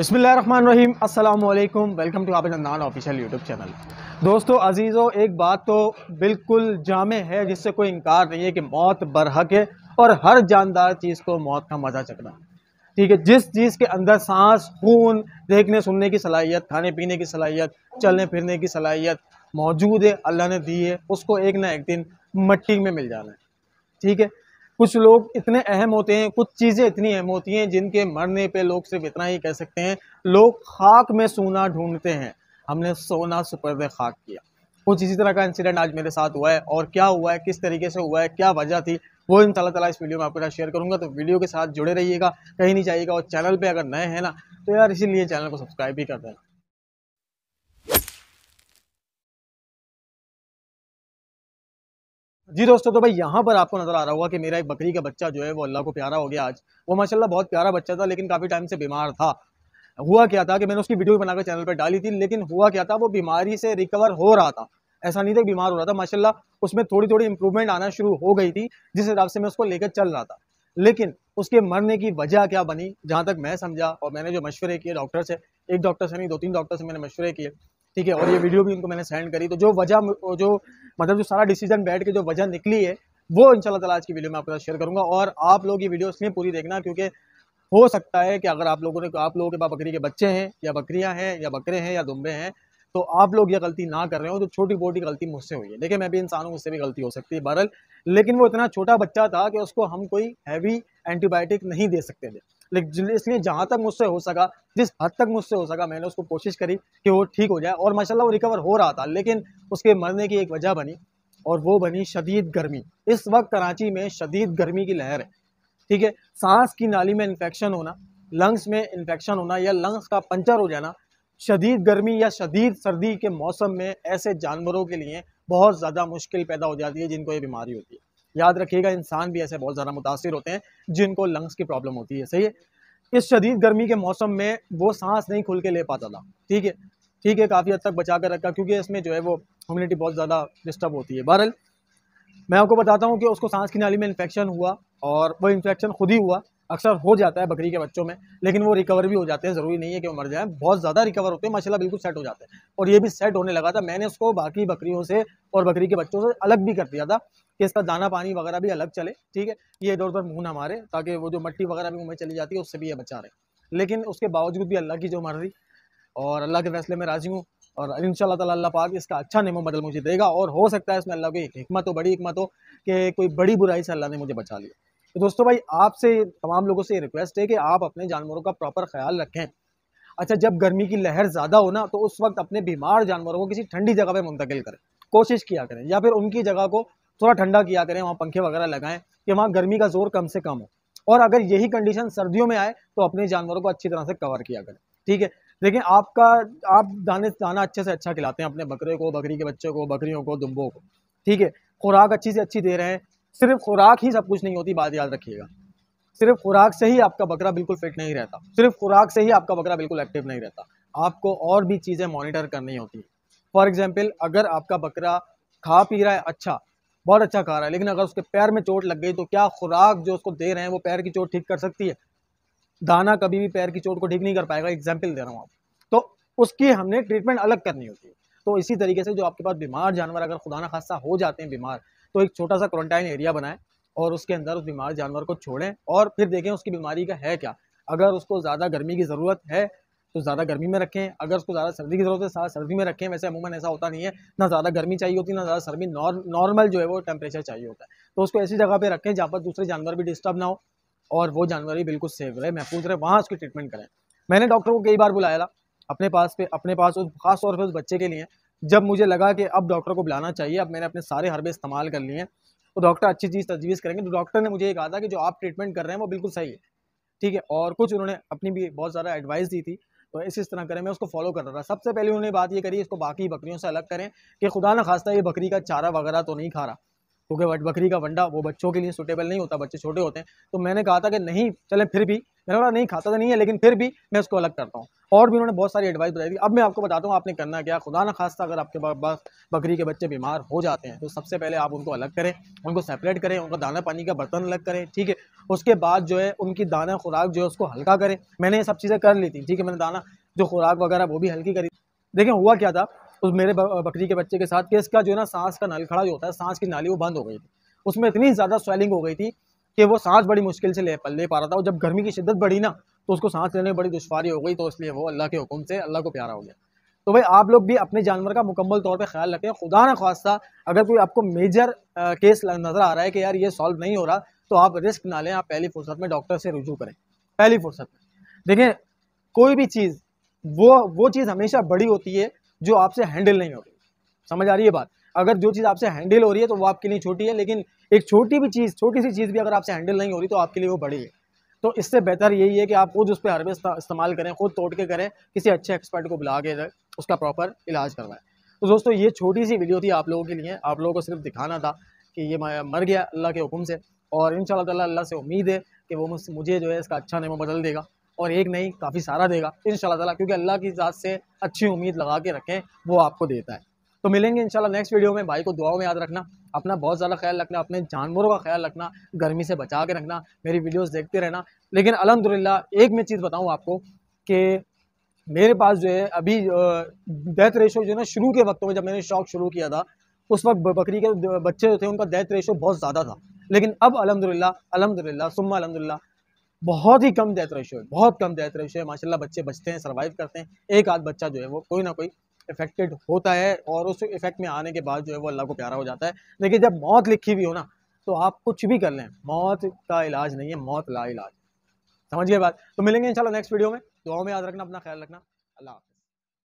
बसमीम अल्लाम welcome to आपन नान ऑफिशियल यूट्यूब चैनल दोस्तों अजीज़ों एक बात तो बिल्कुल जामे है जिससे कोई इनकार नहीं है कि मौत बरहक है और हर जानदार चीज़ को मौत का मज़ा चकना ठीक है जिस चीज़ के अंदर सांस खून देखने सुनने की सलाहियत खाने पीने की सलाहियत चलने फिरने की सलाहियत मौजूद है अल्लाह ने दी है उसको एक ना एक दिन मट्टी में मिल जाना है ठीक है कुछ लोग इतने अहम होते हैं कुछ चीज़ें इतनी अहम होती हैं जिनके मरने पे लोग सिर्फ इतना ही कह सकते हैं लोग खाक में सोना ढूंढते हैं हमने सोना सुपर्द खाक किया कुछ इसी तरह का इंसिडेंट आज मेरे साथ हुआ है और क्या हुआ है किस तरीके से हुआ है क्या वजह थी वो इन तला इस वीडियो में आपके साथ शेयर करूंगा तो वीडियो के साथ जुड़े रहिएगा कहीं नहीं जाइएगा और चैनल पर अगर नए हैं ना तो यार इसीलिए चैनल को सब्सक्राइब भी कर देना जी दोस्तों तो भाई यहाँ पर आपको नज़र आ रहा होगा कि मेरा एक बकरी का बच्चा जो है वो अल्लाह को प्यारा हो गया आज वो माशाल्लाह बहुत प्यारा बच्चा था लेकिन काफ़ी टाइम से बीमार था हुआ क्या था कि मैंने उसकी वीडियो बनाकर चैनल पर डाली थी लेकिन हुआ क्या था वो बीमारी से रिकवर हो रहा था ऐसा नहीं था बीमार हो रहा था माशाला उसमें थोड़ी थोड़ी इंप्रूवमेंट आना शुरू हो गई थी जिस हिसाब से मैं उसको लेकर चल रहा था लेकिन उसके मरने की वजह क्या बनी जहाँ तक मैं समझा और मैंने जो मशवरे किए डॉक्टर से एक डॉक्टर से नहीं दो तीन डॉक्टर से मैंने मशवरे किए ठीक है और ये वीडियो भी उनको मैंने सेंड करी तो जो वजह जो मतलब जो सारा डिसीजन बैठ के जो वजह निकली है वो इन ताला आज की वीडियो में आपके साथ शेयर करूंगा और आप लोग ये वीडियो इसलिए पूरी देखना क्योंकि हो सकता है कि अगर आप लोगों ने आप लोगों के पास बकरी के बच्चे हैं या बकरियां हैं या बकरे हैं या दुम्बे हैं तो आप लोग ये गलती ना कर रहे हो तो छोटी मोटी गलती मुझसे हुई है देखिए मैं भी इंसान हूँ मुझसे भी गलती हो सकती है बहरल लेकिन वो इतना छोटा बच्चा था कि उसको हम कोई हैवी एंटीबायोटिक नहीं दे सकते थे लेकिन इसलिए जहाँ तक मुझसे हो सका जिस हद तक मुझसे हो सका मैंने उसको कोशिश करी कि वो ठीक हो जाए और माशाला वो रिकवर हो रहा था लेकिन उसके मरने की एक वजह बनी और वो बनी शदीद गर्मी इस वक्त कराची में शदीद गर्मी की लहर है ठीक है सांस की नाली में इन्फेक्शन होना लंग्स में इन्फेक्शन होना या लंग्स का पंचर हो जाना शदीद गर्मी या शदीद सर्दी के मौसम में ऐसे जानवरों के लिए बहुत ज़्यादा मुश्किल पैदा हो जाती है जिनको ये बीमारी होती है याद रखिएगा इंसान भी ऐसे बहुत ज़्यादा मुतासर होते हैं जिनको लंग्स की प्रॉब्लम होती है सही है इस शदीद गर्मी के मौसम में वो सांस नहीं खुल के ले पाता था ठीक है ठीक है काफ़ी हद तक बचा कर रखा क्योंकि इसमें जो है वो ह्यूमिडिटी बहुत ज़्यादा डिस्टर्ब होती है बहरल मैं आपको बताता हूँ कि उसको सांस की नाली में इन्फेक्शन हुआ और वो इन्फेक्शन खुद ही हुआ अक्सर हो जाता है बकरी के बच्चों में लेकिन वो रिकवर भी हो जाते हैं ज़रूरी नहीं है कि वो मर जाए बहुत ज़्यादा रिकवर होते हैं माशाल्लाह बिल्कुल सेट हो जाते हैं और ये भी सेट होने लगा था मैंने उसको बाकी बकरियों से और बकरी के बच्चों से अलग भी कर दिया था कि इसका दाना पानी वगैरह भी अलग चले ठीक है ये इधर उधर मुँह ना मारे ताकि वो जो मट्टी वगैरह भी मुँह में चली जाती है उससे भी ये बचा रहे लेकिन उसके बावजूद भी अल्लाह की जो मर्जी और अल्लाह के फैसले में राजी हूँ और इन ताला पाक इसका अच्छा नेमो बदल मुझे देगा और हो सकता है इसमें अल्लाह की हमत हो बड़ी हमत हो कि कोई बड़ी बुराई से अल्लाह ने मुझे बचा लिया तो दोस्तों भाई आपसे तमाम लोगों से ये रिक्वेस्ट है कि आप अपने जानवरों का प्रॉपर ख्याल रखें अच्छा जब गर्मी की लहर ज़्यादा हो ना तो उस वक्त अपने बीमार जानवरों को किसी ठंडी जगह पर मुंतकिल करें कोशिश किया करें या फिर उनकी जगह को थोड़ा ठंडा किया करें वहाँ पंखे वगैरह लगाएं कि वहाँ गर्मी का जोर कम से कम हो और अगर यही कंडीशन सर्दियों में आए तो अपने जानवरों को अच्छी तरह से कवर किया करें ठीक है लेकिन आपका आप दाने दाना अच्छे से अच्छा खिलाते हैं अपने बकरे को बकरी के बच्चे को बकरियों को दुम्बों को ठीक है खुराक अच्छी से अच्छी दे रहे हैं सिर्फ खुराक ही सब कुछ नहीं होती बात याद रखिएगा सिर्फ खुराक से ही आपका बकरा बिल्कुल फिट नहीं रहता सिर्फ खुराक से ही आपका बकरा बिल्कुल एक्टिव नहीं रहता आपको और भी चीज़ें मॉनिटर करनी होती हैं फॉर एग्जाम्पल अगर आपका बकरा खा पी रहा है अच्छा बहुत अच्छा खा रहा है लेकिन अगर उसके पैर में चोट लग गई तो क्या खुराक जो उसको दे रहे हैं वो पैर की चोट ठीक कर सकती है दाना कभी भी पैर की चोट को ठीक नहीं कर पाएगा एग्जाम्पल दे रहा हूँ आप तो उसकी हमने ट्रीटमेंट अलग करनी होती है तो इसी तरीके से जो आपके पास बीमार जानवर अगर खुदा ना खासा हो जाते हैं बीमार तो एक छोटा सा क्वारंटाइन एरिया बनाएं और उसके अंदर उस बीमार जानवर को छोड़ें और फिर देखें उसकी बीमारी का है क्या अगर उसको ज़्यादा गर्मी की ज़रूरत है तो ज़्यादा गर्मी में रखें अगर उसको ज़्यादा सर्दी की ज़रूरत है ज़्यादा सर्दी में रखें वैसे अमूमन ऐसा होता नहीं है ना ज़्यादा गर्मी चाहिए होती ना ज़्यादा सर्दी नॉर्मल जो है वो टेम्परेचर चाहिए होता है तो उसको ऐसी जगह पर रखें जहाँ पर दूसरे जानवर भी डिस्टर्ब ना हो और वो जानवर भी बिल्कुल सेफ रहे महफूज रहे वहाँ उसकी ट्रीटमेंट करें मैंने डॉक्टर को कई बार बुलाया था अपने पास पे अपने पास उस खास तौर पर उस बच्चे के लिए जब मुझे लगा कि अब डॉक्टर को बुलाना चाहिए अब मैंने अपने सारे हरबे इस्तेमाल कर लिए हैं तो डॉक्टर अच्छी चीज़ तजवीज़ करेंगे तो डॉक्टर ने मुझे ये कहा था कि जो आप ट्रीटमेंट कर रहे हैं वो बिल्कुल सही है ठीक है और कुछ उन्होंने अपनी भी बहुत ज़्यादा एडवाइस दी थी तो इस इस तरह करें मैं उसको फॉलो कर रहा था सबसे पहले उन्होंने बात ये करी इसको बाकी बकरियों से अलग करें कि खुदा ना खास्ता ये बकरी का चारा वगैरह तो नहीं खा रहा क्योंकि बकरी का वंडा वो बच्चों के लिए सुटेबल नहीं होता बच्चे छोटे होते हैं तो मैंने कहा था कि नहीं चलें फिर भी मैंने बोला नहीं खाता तो नहीं है लेकिन फिर भी मैं उसको अलग करता हूँ और भी उन्होंने बहुत सारी एडवाइस बताई थी अब मैं आपको बताता हूँ आपने करना क्या खुदा ना खास्ता अगर आपके पास बकरी के बच्चे बीमार हो जाते हैं तो सबसे पहले आप उनको अलग करें उनको सेपरेट करें उनका दाना पानी का बर्तन अलग करें ठीक है उसके बाद जो है उनकी दाना खुराक जो है उसको हल्का करें मैंने ये सब चीज़ें कर ली थी ठीक है मैंने दाना जो खुराक वगैरह वो भी हल्की करी देखें हुआ क्या था उस मेरे बकरी के बच्चे के साथ कि इसका जो है ना सांस का नल खड़ा जो होता है सांस की नाली वो बंद हो गई थी उसमें इतनी ज़्यादा स्वेलिंग हो गई थी कि वो सांस बड़ी मुश्किल से ले ले पा रहा था और जब गर्मी की शिद्दत बढ़ी ना तो उसको सांस लेने में बड़ी दुशारी हो गई तो इसलिए वो अल्लाह के हुक्म से अल्लाह को प्यारा हो गया तो भाई आप लोग भी अपने जानवर का मुकम्मल तौर पे ख्याल रखें खुदा ना खास्ता अगर कोई आपको मेजर केस नज़र आ रहा है कि यार ये सॉल्व नहीं हो रहा तो आप रिस्क ना लें आप पहली फुर्सत में डॉक्टर से रुजू करें पहली फुर्सत में देखें कोई भी चीज़ वो वो चीज़ हमेशा बड़ी होती है जो आपसे हैंडल नहीं होती समझ आ रही है बात अगर जो चीज़ आपसे हैंडल हो रही है तो वो आपके लिए छोटी है लेकिन एक छोटी भी चीज़ छोटी सी चीज़ भी अगर आपसे हैंडल नहीं हो रही तो आपके लिए वो बड़ी है तो इससे बेहतर यही है कि आप खुद उस पर हर इस्तेमाल करें खुद तोड़ के करें किसी अच्छे एक्सपर्ट को बुला के उसका प्रॉपर इलाज करवाएं तो दोस्तों ये छोटी सी वीडियो थी आप लोगों के लिए आप लोगों को सिर्फ दिखाना था कि ये मर गया अल्लाह के हुक्म से और इन तला अल्लाह से उम्मीद है कि वो मुझे जो है इसका अच्छा नमो बदल देगा और एक नहीं काफ़ी सारा देगा इन शाला क्योंकि अल्लाह की ज़ात से अच्छी उम्मीद लगा के रखें वो आपको देता है तो मिलेंगे इंशाल्लाह नेक्स्ट वीडियो में भाई को दुआओं में याद रखना अपना बहुत ज़्यादा ख्याल रखना अपने जानवरों का ख्याल रखना गर्मी से बचा के रखना मेरी वीडियोस देखते रहना लेकिन अलहमदिल्ला एक मैं चीज़ बताऊँ आपको कि मेरे पास जो है अभी डेथ रेशो जो है ना शुरू के वक्त में जब मैंने शौक शुरू किया था उस वक्त बकरी के बच्चे जो थे उनका डेथ रेशो बहुत ज़्यादा था लेकिन अब अलहमदिल्ला अलहमदिल्ला सुम्मा अलहमदिल्ला बहुत ही कम डेथ रेशो है बहुत कम डेथ रेशो है माशाल्लाह बच्चे बचते हैं सर्वाइव करते हैं एक आध बच्चा जो है वो कोई ना कोई इफेक्टेड होता है और उस इफेक्ट में आने के बाद जो है वो अल्लाह को प्यारा हो जाता है लेकिन जब मौत लिखी हुई हो ना तो आप कुछ भी कर लें मौत का इलाज नहीं है मौत ला इलाज समझिए बात तो मिलेंगे इंशाल्लाह नेक्स्ट वीडियो में दुआओं में याद रखना अपना ख्याल रखना अल्लाह